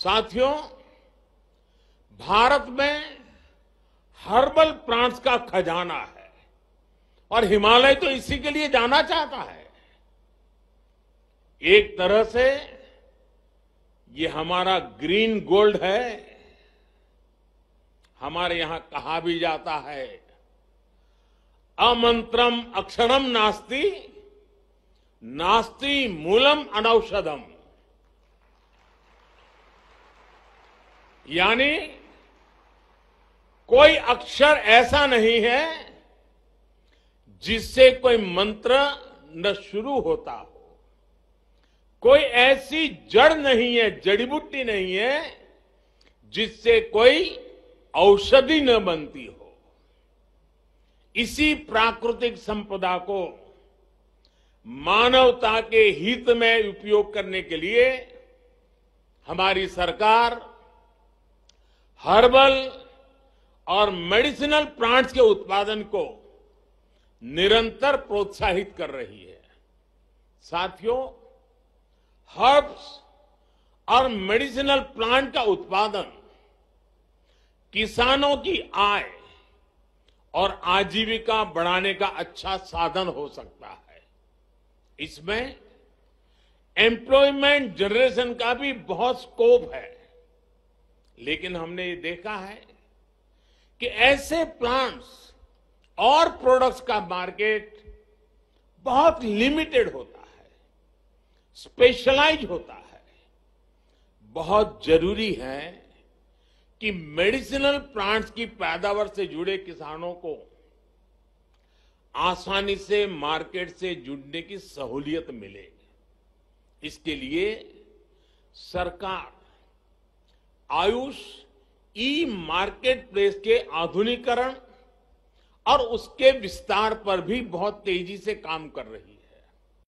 साथियों भारत में herbal plants का खजाना है और हिमालय तो इसी के लिए जाना चाहता है एक तरह से ये हमारा ग्रीन गोल्ड है हमारे यहां कहा भी जाता है अमंत्रम अक्षरम नास्ति नास्ति मूलम अनौषधम यानी कोई अक्षर ऐसा नहीं है जिससे कोई मंत्र न शुरू होता हो कोई ऐसी जड़ नहीं है जड़ी बूटी नहीं है जिससे कोई औषधि न बनती हो इसी प्राकृतिक संपदा को मानवता के हित में उपयोग करने के लिए हमारी सरकार हर्बल और मेडिसिनल प्लांट्स के उत्पादन को निरंतर प्रोत्साहित कर रही है साथियों हर्ब्स और मेडिसिनल प्लांट का उत्पादन किसानों की आय और आजीविका बढ़ाने का अच्छा साधन हो सकता है इसमें एम्प्लॉयमेंट जनरेशन का भी बहुत स्कोप है लेकिन हमने ये देखा है कि ऐसे प्लांट्स और प्रोडक्ट्स का मार्केट बहुत लिमिटेड होता है स्पेशलाइज होता है बहुत जरूरी है कि मेडिसिनल प्लांट्स की पैदावार से जुड़े किसानों को आसानी से मार्केट से जुड़ने की सहूलियत मिले इसके लिए सरकार आयुष ई मार्केट प्लेस के आधुनिकरण और उसके विस्तार पर भी बहुत तेजी से काम कर रही है